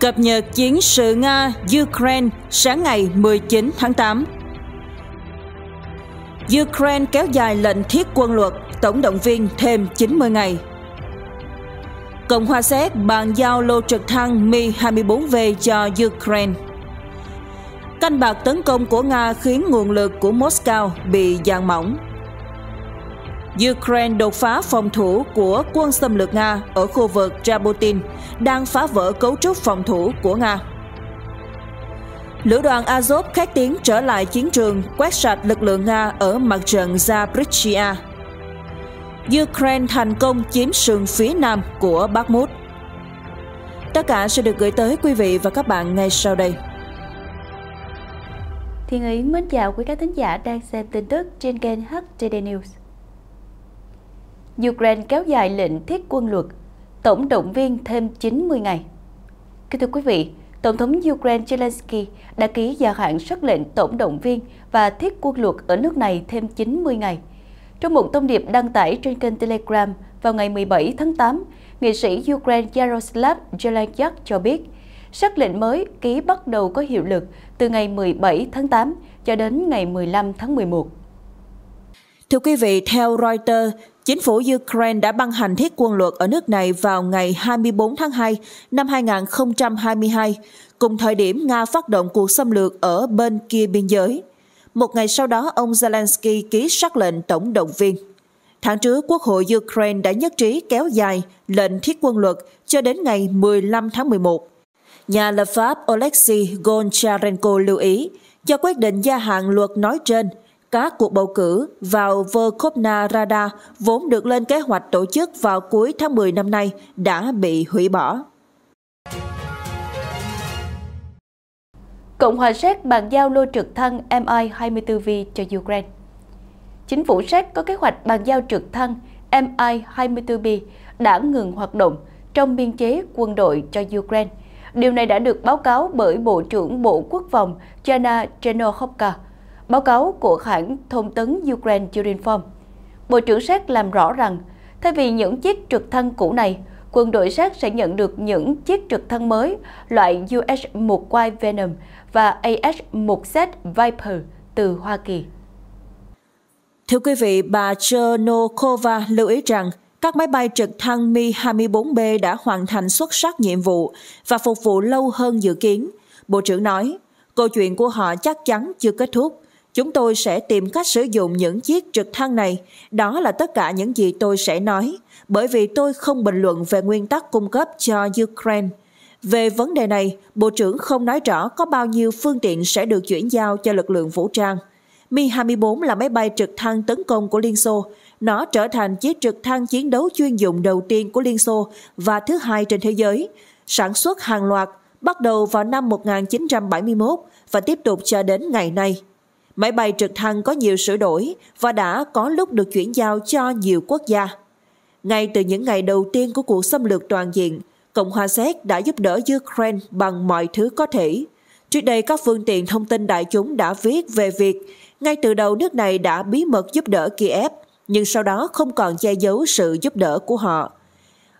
Cập nhật chiến sự Nga-Ukraine sáng ngày 19 tháng 8 Ukraine kéo dài lệnh thiết quân luật, tổng động viên thêm 90 ngày Cộng hòa Séc bàn giao lô trực thăng Mi-24V cho Ukraine Canh bạc tấn công của Nga khiến nguồn lực của Moscow bị dàn mỏng Ukraine đột phá phòng thủ của quân xâm lược Nga ở khu vực Jabotin, đang phá vỡ cấu trúc phòng thủ của Nga. Lữ đoàn Azov khét tiếng trở lại chiến trường, quét sạch lực lượng Nga ở mặt trận Zaporizhia. Ukraine thành công chiếm sườn phía nam của Bakhmut. Tất cả sẽ được gửi tới quý vị và các bạn ngay sau đây. Thiên Ý mến chào quý các thính giả đang xem tin tức trên kênh HTD News. Ukraine kéo dài lệnh thiết quân luật, tổng động viên thêm 90 ngày. Kính thưa quý vị, Tổng thống Ukraine Zelensky đã ký gia hạn sắc lệnh tổng động viên và thiết quân luật ở nước này thêm 90 ngày. Trong một thông điệp đăng tải trên kênh Telegram vào ngày 17 tháng 8, nghị sĩ Ukraine Yaroslav Zelenyak cho biết, sắc lệnh mới ký bắt đầu có hiệu lực từ ngày 17 tháng 8 cho đến ngày 15 tháng 11. Thưa quý vị, theo Reuters, Chính phủ Ukraine đã ban hành thiết quân luật ở nước này vào ngày 24 tháng 2 năm 2022, cùng thời điểm Nga phát động cuộc xâm lược ở bên kia biên giới. Một ngày sau đó, ông Zelensky ký sắc lệnh tổng động viên. Tháng trước, Quốc hội Ukraine đã nhất trí kéo dài lệnh thiết quân luật cho đến ngày 15 tháng 11. Nhà lập pháp Oleksiy Goncharenko lưu ý do quyết định gia hạn luật nói trên – các cuộc bầu cử vào Verkhovna Rada vốn được lên kế hoạch tổ chức vào cuối tháng 10 năm nay đã bị hủy bỏ. Cộng hòa Séc bàn giao lô trực thăng Mi-24V cho Ukraine. Chính phủ Séc có kế hoạch bàn giao trực thăng Mi-24B đã ngừng hoạt động trong biên chế quân đội cho Ukraine. Điều này đã được báo cáo bởi Bộ trưởng Bộ Quốc phòng Jana Chernokovka Báo cáo của hãng thông tấn Ukraine Urinform, Bộ trưởng Séc làm rõ rằng thay vì những chiếc trực thăng cũ này, quân đội Séc sẽ nhận được những chiếc trực thăng mới loại US-1Y Venom và AS-1Z Viper từ Hoa Kỳ. Thưa quý vị, bà Chernokova lưu ý rằng các máy bay trực thăng Mi-24B đã hoàn thành xuất sắc nhiệm vụ và phục vụ lâu hơn dự kiến. Bộ trưởng nói, câu chuyện của họ chắc chắn chưa kết thúc. Chúng tôi sẽ tìm cách sử dụng những chiếc trực thăng này. Đó là tất cả những gì tôi sẽ nói, bởi vì tôi không bình luận về nguyên tắc cung cấp cho Ukraine. Về vấn đề này, Bộ trưởng không nói rõ có bao nhiêu phương tiện sẽ được chuyển giao cho lực lượng vũ trang. Mi-24 là máy bay trực thăng tấn công của Liên Xô. Nó trở thành chiếc trực thăng chiến đấu chuyên dụng đầu tiên của Liên Xô và thứ hai trên thế giới. Sản xuất hàng loạt bắt đầu vào năm 1971 và tiếp tục cho đến ngày nay. Máy bay trực thăng có nhiều sửa đổi và đã có lúc được chuyển giao cho nhiều quốc gia. Ngay từ những ngày đầu tiên của cuộc xâm lược toàn diện, Cộng hòa Séc đã giúp đỡ Ukraine bằng mọi thứ có thể. Trước đây các phương tiện thông tin đại chúng đã viết về việc ngay từ đầu nước này đã bí mật giúp đỡ Kiev, nhưng sau đó không còn che giấu sự giúp đỡ của họ.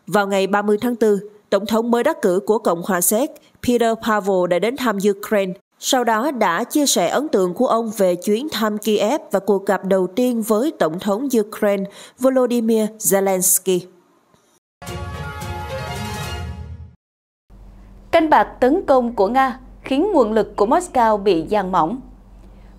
Vào ngày 30 tháng 4, Tổng thống mới đắc cử của Cộng hòa Séc Peter Pavel đã đến thăm Ukraine sau đó đã chia sẻ ấn tượng của ông về chuyến thăm Kiev và cuộc gặp đầu tiên với Tổng thống Ukraine Volodymyr Zelensky. Canh bạc tấn công của Nga khiến nguồn lực của Moscow bị giàn mỏng.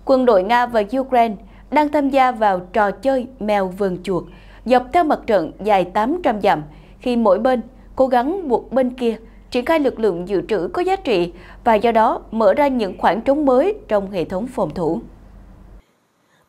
Quân đội Nga và Ukraine đang tham gia vào trò chơi mèo vườn chuột dọc theo mặt trận dài 800 dặm khi mỗi bên cố gắng buộc bên kia triển khai lực lượng dự trữ có giá trị và do đó mở ra những khoảng trống mới trong hệ thống phòng thủ.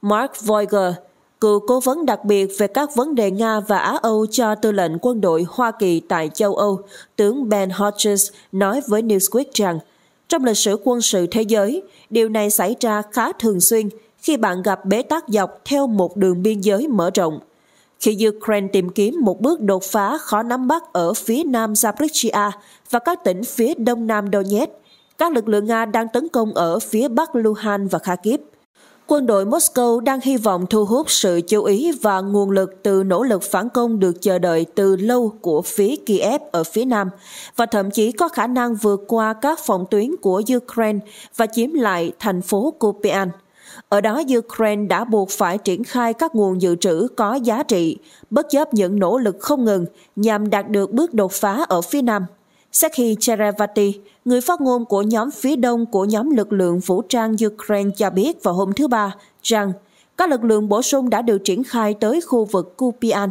Mark Voiger, cựu cố vấn đặc biệt về các vấn đề Nga và Á Âu cho tư lệnh quân đội Hoa Kỳ tại châu Âu, tướng Ben Hodges nói với Newsweek rằng trong lịch sử quân sự thế giới, điều này xảy ra khá thường xuyên khi bạn gặp bế tắc dọc theo một đường biên giới mở rộng khi Ukraine tìm kiếm một bước đột phá khó nắm bắt ở phía nam Zaporizhia và các tỉnh phía đông nam Donetsk. Các lực lượng Nga đang tấn công ở phía bắc Luhansk và Kharkiv. Quân đội Moscow đang hy vọng thu hút sự chú ý và nguồn lực từ nỗ lực phản công được chờ đợi từ lâu của phía Kiev ở phía nam, và thậm chí có khả năng vượt qua các phòng tuyến của Ukraine và chiếm lại thành phố Kupiansk. Ở đó, Ukraine đã buộc phải triển khai các nguồn dự trữ có giá trị, bất chấp những nỗ lực không ngừng nhằm đạt được bước đột phá ở phía Nam. Sergei Cherevati, người phát ngôn của nhóm phía đông của nhóm lực lượng vũ trang Ukraine cho biết vào hôm thứ Ba rằng các lực lượng bổ sung đã được triển khai tới khu vực Kupian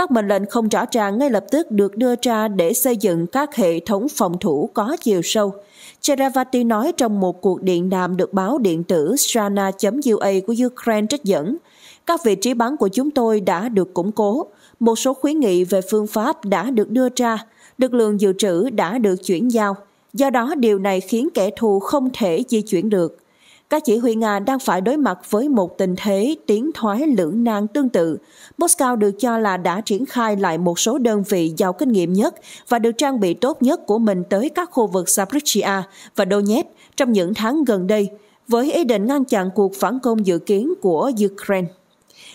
các mệnh lệnh không rõ ràng ngay lập tức được đưa ra để xây dựng các hệ thống phòng thủ có chiều sâu. Cheravati nói trong một cuộc điện đàm được báo điện tử strana.ua của Ukraine trích dẫn, các vị trí bắn của chúng tôi đã được củng cố, một số khuyến nghị về phương pháp đã được đưa ra, lực lượng dự trữ đã được chuyển giao. Do đó điều này khiến kẻ thù không thể di chuyển được các chỉ huy Nga đang phải đối mặt với một tình thế tiến thoái lưỡng nan tương tự. Moscow được cho là đã triển khai lại một số đơn vị giàu kinh nghiệm nhất và được trang bị tốt nhất của mình tới các khu vực Zaporizhia và Donetsk trong những tháng gần đây, với ý định ngăn chặn cuộc phản công dự kiến của Ukraine.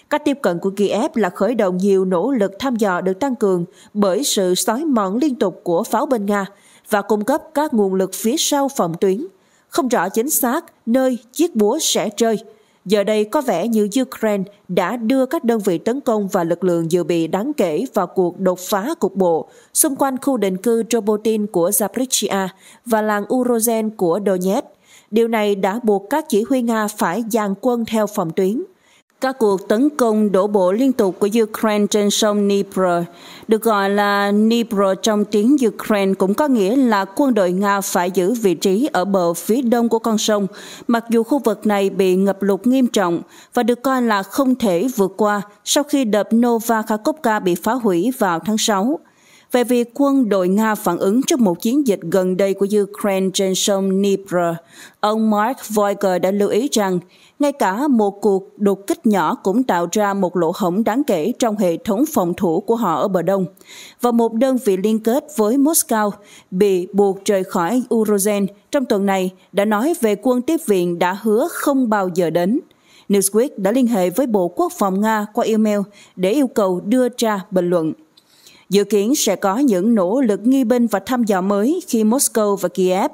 Cách tiếp cận của Kiev là khởi động nhiều nỗ lực thăm dò được tăng cường bởi sự xói mòn liên tục của pháo bên Nga và cung cấp các nguồn lực phía sau phòng tuyến không rõ chính xác nơi chiếc búa sẽ rơi. Giờ đây có vẻ như Ukraine đã đưa các đơn vị tấn công và lực lượng dự bị đáng kể vào cuộc đột phá cục bộ xung quanh khu định cư Robotin của Zaporizhia và làng Urozen của Donetsk. Điều này đã buộc các chỉ huy Nga phải dàn quân theo phòng tuyến. Các cuộc tấn công đổ bộ liên tục của Ukraine trên sông Dnipro, được gọi là Dnipro trong tiếng Ukraine cũng có nghĩa là quân đội Nga phải giữ vị trí ở bờ phía đông của con sông, mặc dù khu vực này bị ngập lụt nghiêm trọng và được coi là không thể vượt qua sau khi đập Nova Kharkovka bị phá hủy vào tháng 6 về việc quân đội Nga phản ứng trước một chiến dịch gần đây của Ukraine trên sông Dnipro. Ông Mark Voiger đã lưu ý rằng, ngay cả một cuộc đột kích nhỏ cũng tạo ra một lỗ hổng đáng kể trong hệ thống phòng thủ của họ ở bờ đông. Và một đơn vị liên kết với Moscow bị buộc rời khỏi Eurozen trong tuần này đã nói về quân tiếp viện đã hứa không bao giờ đến. Newsweek đã liên hệ với Bộ Quốc phòng Nga qua email để yêu cầu đưa ra bình luận. Dự kiến sẽ có những nỗ lực nghi binh và thăm dò mới khi Moscow và Kiev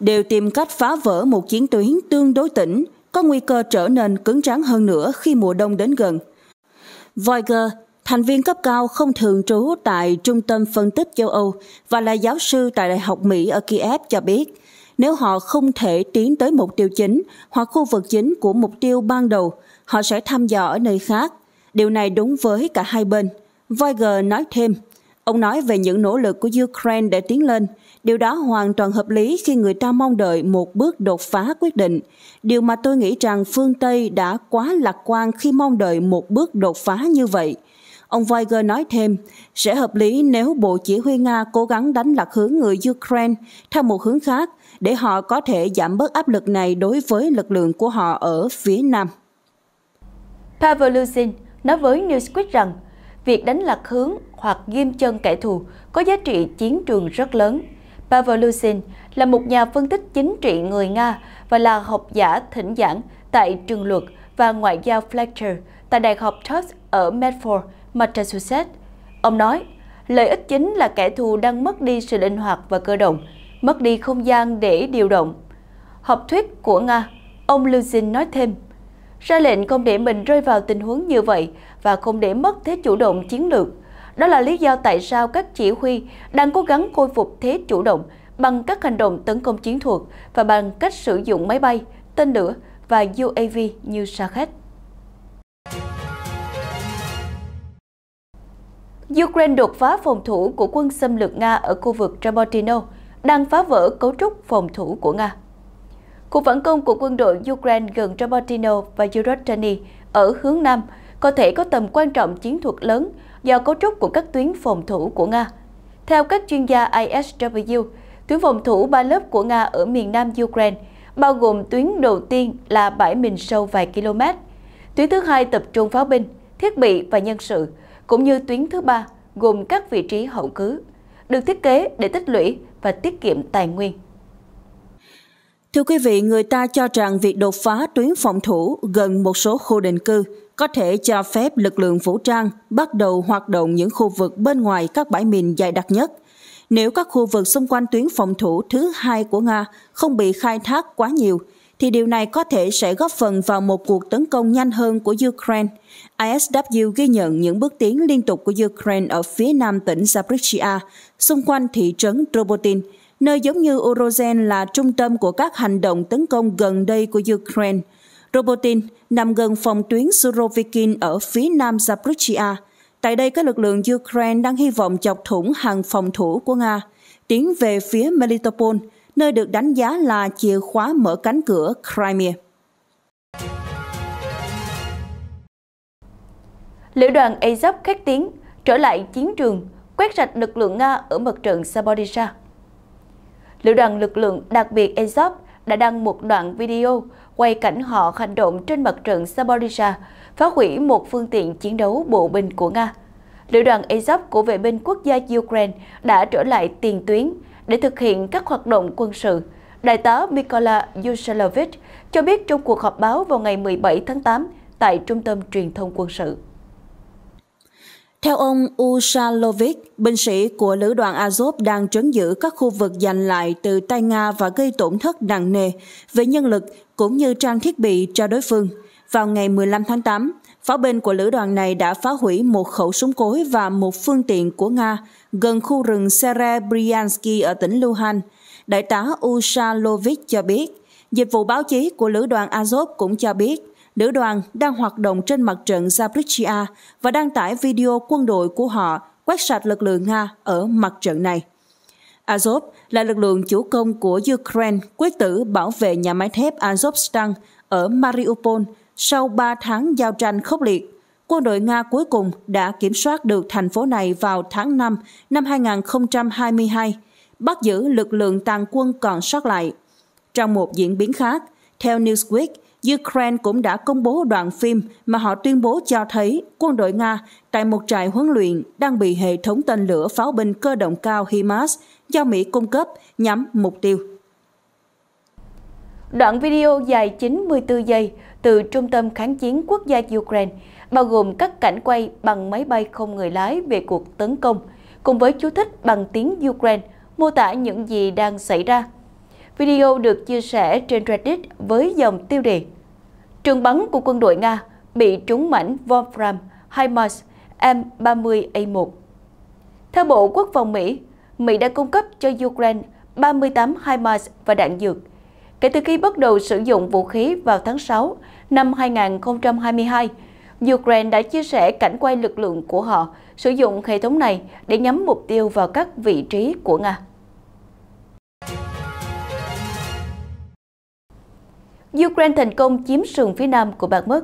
đều tìm cách phá vỡ một chiến tuyến tương đối tĩnh, có nguy cơ trở nên cứng rắn hơn nữa khi mùa đông đến gần. Voiger, thành viên cấp cao không thường trú tại Trung tâm Phân tích châu Âu và là giáo sư tại Đại học Mỹ ở Kiev cho biết, nếu họ không thể tiến tới mục tiêu chính hoặc khu vực chính của mục tiêu ban đầu, họ sẽ thăm dò ở nơi khác. Điều này đúng với cả hai bên. Voiger nói thêm, Ông nói về những nỗ lực của Ukraine để tiến lên. Điều đó hoàn toàn hợp lý khi người ta mong đợi một bước đột phá quyết định. Điều mà tôi nghĩ rằng phương Tây đã quá lạc quan khi mong đợi một bước đột phá như vậy. Ông Weiger nói thêm, sẽ hợp lý nếu Bộ Chỉ huy Nga cố gắng đánh lạc hướng người Ukraine theo một hướng khác để họ có thể giảm bớt áp lực này đối với lực lượng của họ ở phía Nam. Pavel Luzin nói với Newsweek rằng việc đánh lạc hướng hoặc ghim chân kẻ thù có giá trị chiến trường rất lớn. Pavel Lusin là một nhà phân tích chính trị người Nga và là học giả thỉnh giảng tại trường luật và ngoại giao Fletcher tại Đại học Tufts ở Medford, Massachusetts. Ông nói, lợi ích chính là kẻ thù đang mất đi sự linh hoạt và cơ động, mất đi không gian để điều động. Học thuyết của Nga, ông Lusin nói thêm, ra lệnh không để mình rơi vào tình huống như vậy và không để mất thế chủ động chiến lược. Đó là lý do tại sao các chỉ huy đang cố gắng khôi phục thế chủ động bằng các hành động tấn công chiến thuật và bằng cách sử dụng máy bay, tên lửa và UAV như Shahed. Ukraine đột phá phòng thủ của quân xâm lược Nga ở khu vực Trabortino, đang phá vỡ cấu trúc phòng thủ của Nga. Cuộc phản công của quân đội Ukraine gần Trabortino và Urotany ở hướng Nam có thể có tầm quan trọng chiến thuật lớn do cấu trúc của các tuyến phòng thủ của Nga. Theo các chuyên gia ISW, tuyến phòng thủ ba lớp của Nga ở miền Nam Ukraine bao gồm tuyến đầu tiên là bãi mình sâu vài km, tuyến thứ hai tập trung pháo binh, thiết bị và nhân sự, cũng như tuyến thứ ba gồm các vị trí hậu cứ, được thiết kế để tích lũy và tiết kiệm tài nguyên. Thưa quý vị, người ta cho rằng việc đột phá tuyến phòng thủ gần một số khu định cư có thể cho phép lực lượng vũ trang bắt đầu hoạt động những khu vực bên ngoài các bãi mìn dày đặc nhất. Nếu các khu vực xung quanh tuyến phòng thủ thứ hai của Nga không bị khai thác quá nhiều, thì điều này có thể sẽ góp phần vào một cuộc tấn công nhanh hơn của Ukraine. ISW ghi nhận những bước tiến liên tục của Ukraine ở phía nam tỉnh Zaporizhia, xung quanh thị trấn Robotin, nơi giống như Urozen là trung tâm của các hành động tấn công gần đây của Ukraine. Robotin nằm gần phòng tuyến Surovikin ở phía nam Zaporizhia. Tại đây, các lực lượng Ukraine đang hy vọng chọc thủng hàng phòng thủ của Nga, tiến về phía Melitopol, nơi được đánh giá là chìa khóa mở cánh cửa Crimea. Lữ đoàn Azov khét tiến trở lại chiến trường, quét sạch lực lượng Nga ở mặt trận Saborisha. Lữ đoàn lực lượng đặc biệt ESOP đã đăng một đoạn video quay cảnh họ hành động trên mặt trận Saborisha, phá hủy một phương tiện chiến đấu bộ binh của Nga. Lữ đoàn Azov của vệ binh quốc gia Ukraine đã trở lại tiền tuyến để thực hiện các hoạt động quân sự. Đại tá Mykola Yuselovich cho biết trong cuộc họp báo vào ngày 17 tháng 8 tại Trung tâm Truyền thông Quân sự. Theo ông Ushalovic, binh sĩ của lữ đoàn Azov đang trấn giữ các khu vực giành lại từ tay Nga và gây tổn thất nặng nề về nhân lực cũng như trang thiết bị cho đối phương. Vào ngày 15 tháng 8, pháo binh của lữ đoàn này đã phá hủy một khẩu súng cối và một phương tiện của Nga gần khu rừng Serebryansky ở tỉnh Luhansk. Đại tá Ushalovic cho biết, dịch vụ báo chí của lữ đoàn Azov cũng cho biết nữ đoàn đang hoạt động trên mặt trận Zaporizhia và đăng tải video quân đội của họ quét sạch lực lượng Nga ở mặt trận này. Azov là lực lượng chủ công của Ukraine quyết tử bảo vệ nhà máy thép Azovstal ở Mariupol sau 3 tháng giao tranh khốc liệt. Quân đội Nga cuối cùng đã kiểm soát được thành phố này vào tháng 5 năm 2022, bắt giữ lực lượng tàn quân còn sót lại. Trong một diễn biến khác, theo Newsweek, Ukraine cũng đã công bố đoạn phim mà họ tuyên bố cho thấy quân đội Nga tại một trại huấn luyện đang bị hệ thống tên lửa pháo binh cơ động cao HIMARS do Mỹ cung cấp nhắm mục tiêu. Đoạn video dài 94 giây từ Trung tâm Kháng chiến quốc gia Ukraine bao gồm các cảnh quay bằng máy bay không người lái về cuộc tấn công, cùng với chú thích bằng tiếng Ukraine mô tả những gì đang xảy ra. Video được chia sẻ trên Reddit với dòng tiêu đề Trường bắn của quân đội Nga bị trúng mảnh Wolfram HIMARS M30A1. Theo Bộ Quốc phòng Mỹ, Mỹ đã cung cấp cho Ukraine 38 HIMARS và đạn dược. Kể từ khi bắt đầu sử dụng vũ khí vào tháng 6 năm 2022, Ukraine đã chia sẻ cảnh quay lực lượng của họ sử dụng hệ thống này để nhắm mục tiêu vào các vị trí của Nga. Ukraine thành công chiếm sườn phía nam của Bakhmut.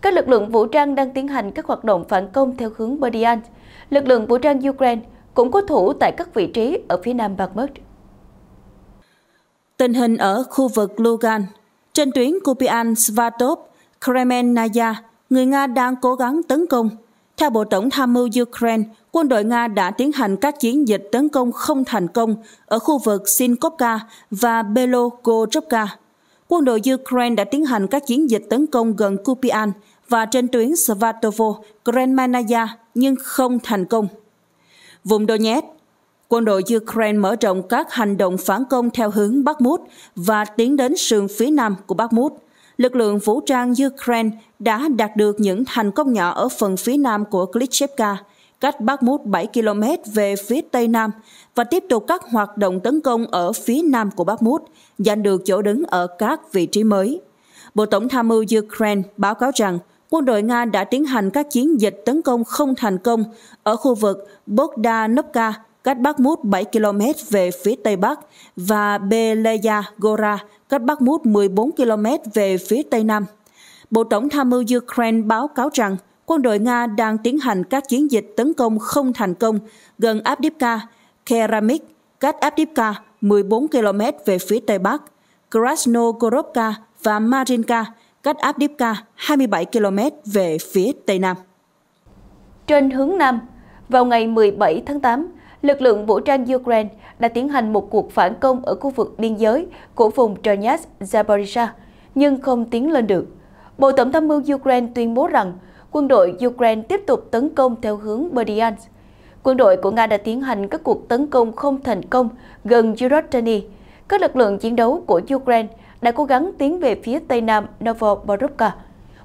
Các lực lượng vũ trang đang tiến hành các hoạt động phản công theo hướng Berdyansk. Lực lượng vũ trang Ukraine cũng cố thủ tại các vị trí ở phía nam Bakhmut. Tình hình ở khu vực Lugan, trên tuyến Kupian Svatov, Kremennaya, người Nga đang cố gắng tấn công. Theo Bộ Tổng tham mưu Ukraine, quân đội Nga đã tiến hành các chiến dịch tấn công không thành công ở khu vực Sinkovka và Belogorovka quân đội Ukraine đã tiến hành các chiến dịch tấn công gần Kupian và trên tuyến Svatovo, Krenmanaya nhưng không thành công. Vùng Donetsk, quân đội Ukraine mở rộng các hành động phản công theo hướng Bắc Mút và tiến đến sườn phía nam của Bắc Mút. Lực lượng vũ trang Ukraine đã đạt được những thành công nhỏ ở phần phía nam của Klitschevka – cách Bakhmut 7 km về phía tây nam và tiếp tục các hoạt động tấn công ở phía nam của Bakhmut, giành được chỗ đứng ở các vị trí mới. Bộ Tổng tham mưu Ukraine báo cáo rằng quân đội Nga đã tiến hành các chiến dịch tấn công không thành công ở khu vực Bogdanovka, cách Bắc Mút 7 km về phía tây bắc và Beleya Gora, cách Bakhmut 14 km về phía tây nam. Bộ Tổng tham mưu Ukraine báo cáo rằng quân đội Nga đang tiến hành các chiến dịch tấn công không thành công gần Avdiivka, Keramik, cách Avdiivka 14 km về phía tây bắc, Krasnogorovka và Marinka, cách Avdiivka 27 km về phía tây nam. Trên hướng nam, vào ngày 17 tháng 8, lực lượng vũ trang Ukraine đã tiến hành một cuộc phản công ở khu vực biên giới của vùng Donetsk, Zaporizhia, nhưng không tiến lên được. Bộ Tổng tham mưu Ukraine tuyên bố rằng quân đội Ukraine tiếp tục tấn công theo hướng Berdyansk. Quân đội của Nga đã tiến hành các cuộc tấn công không thành công gần Girodany. Các lực lượng chiến đấu của Ukraine đã cố gắng tiến về phía tây nam Novoborovka.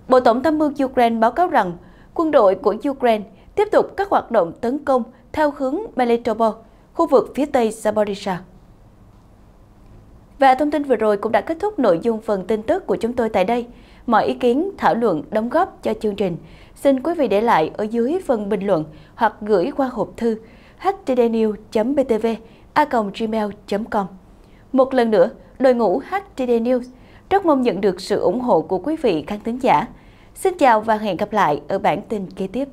Bộ Tổng tham mưu Ukraine báo cáo rằng quân đội của Ukraine tiếp tục các hoạt động tấn công theo hướng Melitopol, khu vực phía tây Zaporizhia. Và thông tin vừa rồi cũng đã kết thúc nội dung phần tin tức của chúng tôi tại đây. Mọi ý kiến, thảo luận, đóng góp cho chương trình xin quý vị để lại ở dưới phần bình luận hoặc gửi qua hộp thư htdnews.btv a.gmail.com Một lần nữa, đội ngũ HTD rất mong nhận được sự ủng hộ của quý vị khán thính giả. Xin chào và hẹn gặp lại ở bản tin kế tiếp.